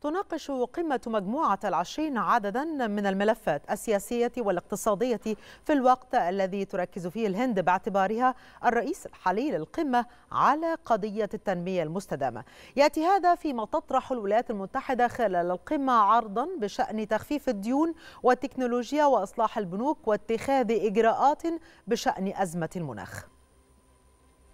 تناقش قمة مجموعة العشرين عددا من الملفات السياسية والاقتصادية في الوقت الذي تركز فيه الهند باعتبارها الرئيس الحالي للقمة على قضية التنمية المستدامة يأتي هذا فيما تطرح الولايات المتحدة خلال القمة عرضا بشأن تخفيف الديون والتكنولوجيا وإصلاح البنوك واتخاذ إجراءات بشأن أزمة المناخ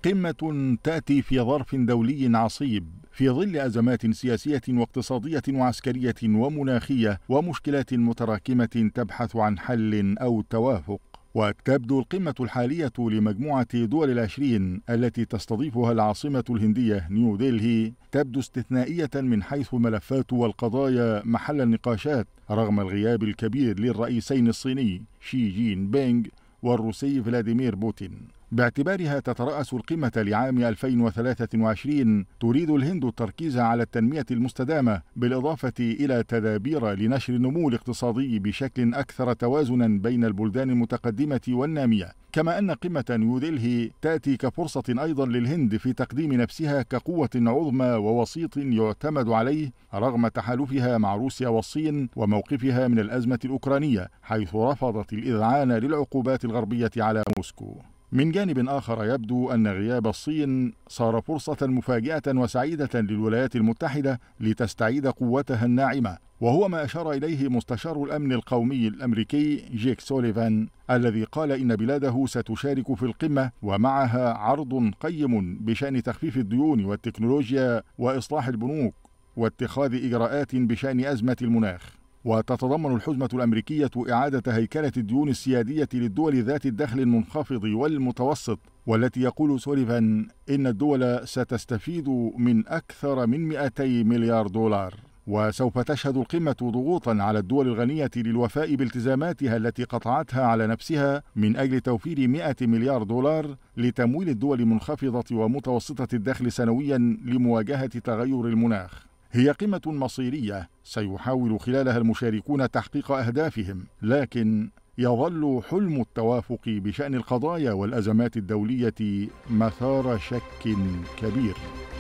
قمة تأتي في ظرف دولي عصيب في ظل أزمات سياسية واقتصادية وعسكرية ومناخية ومشكلات متراكمة تبحث عن حل أو توافق وتبدو القمة الحالية لمجموعة دول العشرين التي تستضيفها العاصمة الهندية نيو ديلهي تبدو استثنائية من حيث الملفات والقضايا محل النقاشات رغم الغياب الكبير للرئيسين الصيني شي جين بينغ والروسي فلاديمير بوتين باعتبارها تترأس القمة لعام 2023 تريد الهند التركيز على التنمية المستدامة بالإضافة إلى تدابير لنشر النمو الاقتصادي بشكل أكثر توازنا بين البلدان المتقدمة والنامية كما أن قمة نيودلهي تأتي كفرصة أيضا للهند في تقديم نفسها كقوة عظمى ووسيط يعتمد عليه رغم تحالفها مع روسيا والصين وموقفها من الأزمة الأوكرانية حيث رفضت الإذعان للعقوبات الغربية على موسكو من جانب آخر يبدو أن غياب الصين صار فرصة مفاجئة وسعيدة للولايات المتحدة لتستعيد قوتها الناعمة وهو ما أشار إليه مستشار الأمن القومي الأمريكي جيك سوليفان الذي قال إن بلاده ستشارك في القمة ومعها عرض قيم بشأن تخفيف الديون والتكنولوجيا وإصلاح البنوك واتخاذ إجراءات بشأن أزمة المناخ وتتضمن الحزمة الأمريكية إعادة هيكلة الديون السيادية للدول ذات الدخل المنخفض والمتوسط والتي يقول سوليفان إن الدول ستستفيد من أكثر من 200 مليار دولار وسوف تشهد القمة ضغوطا على الدول الغنية للوفاء بالتزاماتها التي قطعتها على نفسها من أجل توفير 100 مليار دولار لتمويل الدول المنخفضة ومتوسطة الدخل سنويا لمواجهة تغير المناخ هي قمة مصيرية سيحاول خلالها المشاركون تحقيق أهدافهم لكن يظل حلم التوافق بشأن القضايا والأزمات الدولية مثار شك كبير